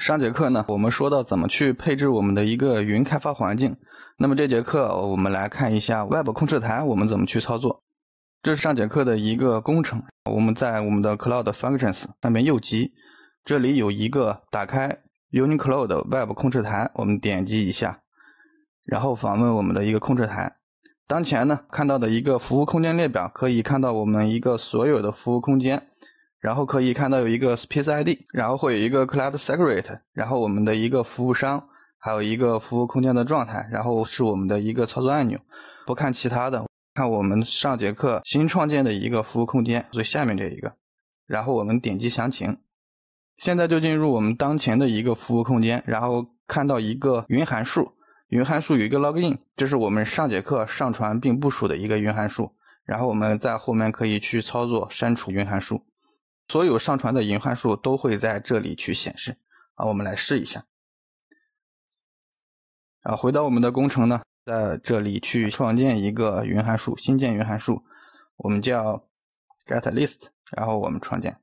上节课呢，我们说到怎么去配置我们的一个云开发环境。那么这节课我们来看一下 Web 控制台，我们怎么去操作。这是上节课的一个工程，我们在我们的 Cloud Functions 上面右击，这里有一个打开 Unicloud Web 控制台，我们点击一下，然后访问我们的一个控制台。当前呢，看到的一个服务空间列表，可以看到我们一个所有的服务空间。然后可以看到有一个 space ID，然后会有一个 cloud secret，然后我们的一个服务商，还有一个服务空间的状态，然后是我们的一个操作按钮。不看其他的，看我们上节课新创建的一个服务空间最下面这一个，然后我们点击详情，现在就进入我们当前的一个服务空间，然后看到一个云函数，云函数有一个 login，这是我们上节课上传并部署的一个云函数，然后我们在后面可以去操作删除云函数。所有上传的云函数都会在这里去显示啊，我们来试一下。啊，回到我们的工程呢，在这里去创建一个云函数，新建云函数，我们叫 get list，然后我们创建。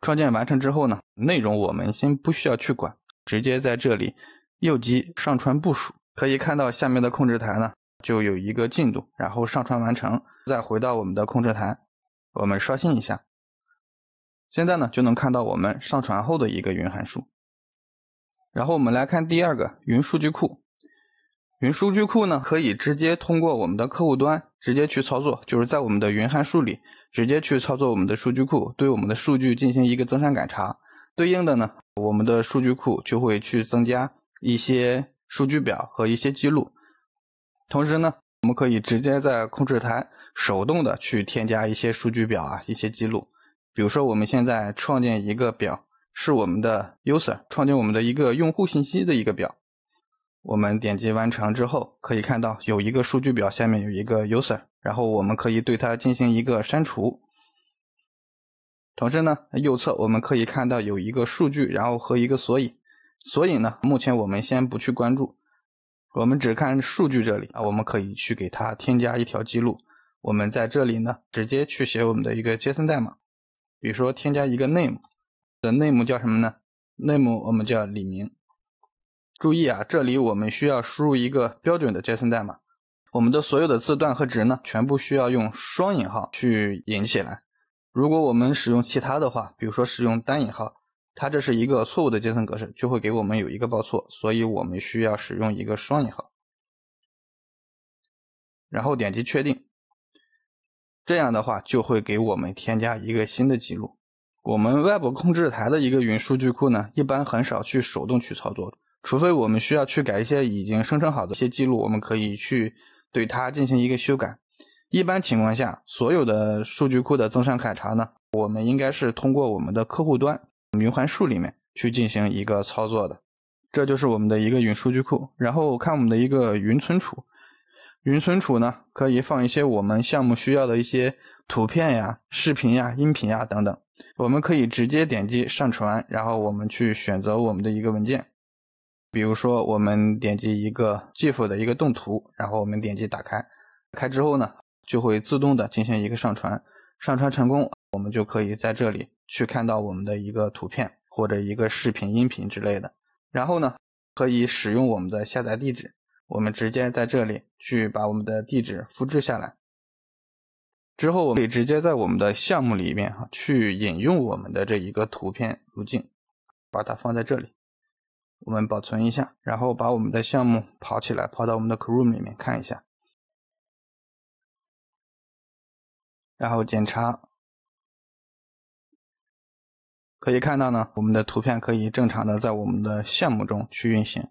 创建完成之后呢，内容我们先不需要去管，直接在这里右击上传部署，可以看到下面的控制台呢就有一个进度，然后上传完成，再回到我们的控制台，我们刷新一下。现在呢，就能看到我们上传后的一个云函数。然后我们来看第二个云数据库。云数据库呢，可以直接通过我们的客户端直接去操作，就是在我们的云函数里直接去操作我们的数据库，对我们的数据进行一个增删改查。对应的呢，我们的数据库就会去增加一些数据表和一些记录。同时呢，我们可以直接在控制台手动的去添加一些数据表啊，一些记录。比如说，我们现在创建一个表，是我们的 user，创建我们的一个用户信息的一个表。我们点击完成之后，可以看到有一个数据表，下面有一个 user，然后我们可以对它进行一个删除。同时呢，右侧我们可以看到有一个数据，然后和一个索引。索引呢，目前我们先不去关注，我们只看数据这里啊，我们可以去给它添加一条记录。我们在这里呢，直接去写我们的一个 JSON 代码。比如说添加一个 name 的 name 叫什么呢？name 我们叫李明。注意啊，这里我们需要输入一个标准的 JSON 代码，我们的所有的字段和值呢，全部需要用双引号去引起来。如果我们使用其他的话，比如说使用单引号，它这是一个错误的 JSON 格式，就会给我们有一个报错。所以我们需要使用一个双引号，然后点击确定。这样的话就会给我们添加一个新的记录。我们 Web 控制台的一个云数据库呢，一般很少去手动去操作，除非我们需要去改一些已经生成好的一些记录，我们可以去对它进行一个修改。一般情况下，所有的数据库的增删改查呢，我们应该是通过我们的客户端云函数里面去进行一个操作的。这就是我们的一个云数据库，然后看我们的一个云存储。云存储呢，可以放一些我们项目需要的一些图片呀、视频呀、音频呀等等。我们可以直接点击上传，然后我们去选择我们的一个文件。比如说，我们点击一个 GIF 的一个动图，然后我们点击打开，开之后呢，就会自动的进行一个上传。上传成功，我们就可以在这里去看到我们的一个图片或者一个视频、音频之类的。然后呢，可以使用我们的下载地址。我们直接在这里去把我们的地址复制下来，之后我们可以直接在我们的项目里面哈去引用我们的这一个图片路径，把它放在这里，我们保存一下，然后把我们的项目跑起来，跑到我们的 Chrome 里面看一下，然后检查，可以看到呢，我们的图片可以正常的在我们的项目中去运行。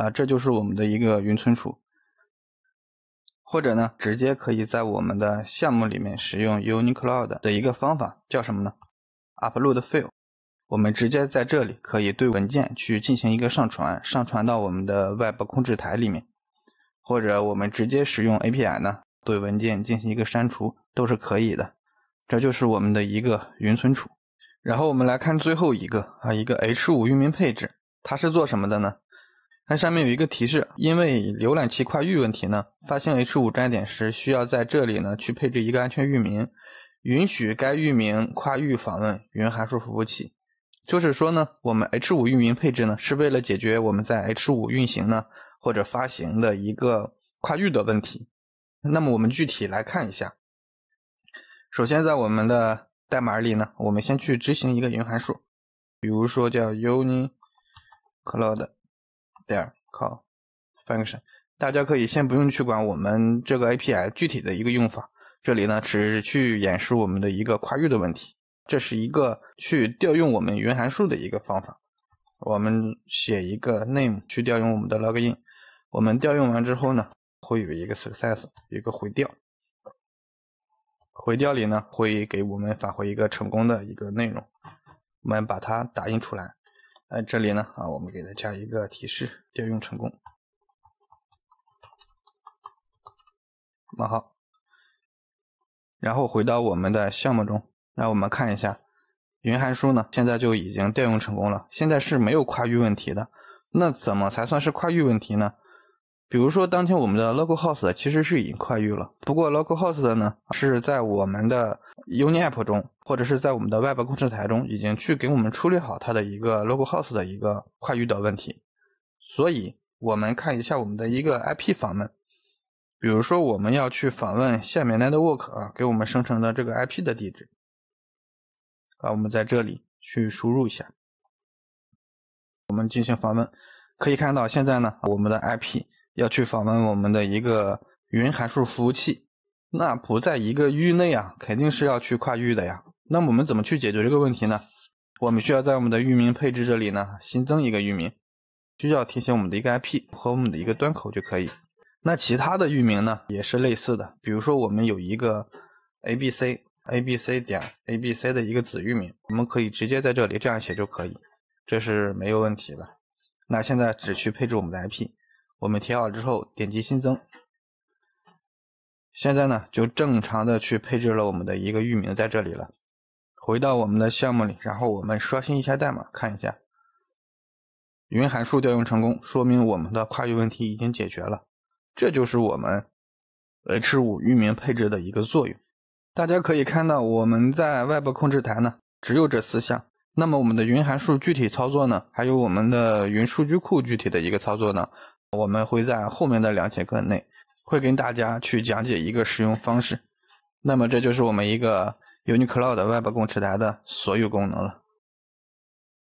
啊，这就是我们的一个云存储，或者呢，直接可以在我们的项目里面使用 Unicloud 的一个方法，叫什么呢？UploadFile，我们直接在这里可以对文件去进行一个上传，上传到我们的 Web 控制台里面，或者我们直接使用 API 呢，对文件进行一个删除都是可以的。这就是我们的一个云存储。然后我们来看最后一个啊，一个 H5 域名配置，它是做什么的呢？它上面有一个提示，因为浏览器跨域问题呢，发行 H5 站点时需要在这里呢去配置一个安全域名，允许该域名跨域访问云函数服务器。就是说呢，我们 H5 域名配置呢是为了解决我们在 H5 运行呢或者发行的一个跨域的问题。那么我们具体来看一下。首先在我们的代码里呢，我们先去执行一个云函数，比如说叫 uni cloud。There call function，大家可以先不用去管我们这个 API 具体的一个用法，这里呢只去演示我们的一个跨域的问题。这是一个去调用我们云函数的一个方法。我们写一个 name 去调用我们的 login，我们调用完之后呢，会有一个 success，一个回调。回调里呢会给我们返回一个成功的一个内容，我们把它打印出来。哎，这里呢啊，我们给它加一个提示，调用成功。那好，然后回到我们的项目中，那我们看一下，云函数呢现在就已经调用成功了，现在是没有跨域问题的。那怎么才算是跨域问题呢？比如说，当前我们的 localhost 其实是已经跨域了。不过 localhost 呢，是在我们的 UniApp 中，或者是在我们的 Web 控制台中，已经去给我们处理好它的一个 localhost 的一个跨域的问题。所以，我们看一下我们的一个 IP 访问。比如说，我们要去访问下面 network 啊，给我们生成的这个 IP 的地址。啊，我们在这里去输入一下，我们进行访问，可以看到现在呢，我们的 IP。要去访问我们的一个云函数服务器，那不在一个域内啊，肯定是要去跨域的呀。那我们怎么去解决这个问题呢？我们需要在我们的域名配置这里呢，新增一个域名，需要提醒我们的一个 IP 和我们的一个端口就可以。那其他的域名呢，也是类似的。比如说我们有一个 a b c a b c 点 a b c 的一个子域名，我们可以直接在这里这样写就可以，这是没有问题的。那现在只需配置我们的 IP。我们填好之后，点击新增。现在呢，就正常的去配置了我们的一个域名在这里了。回到我们的项目里，然后我们刷新一下代码，看一下。云函数调用成功，说明我们的跨域问题已经解决了。这就是我们 H5 域名配置的一个作用。大家可以看到，我们在外部控制台呢，只有这四项。那么我们的云函数具体操作呢，还有我们的云数据库具体的一个操作呢？我们会在后面的两节课内，会跟大家去讲解一个使用方式。那么，这就是我们一个 Unicloud Web 工程台的所有功能了。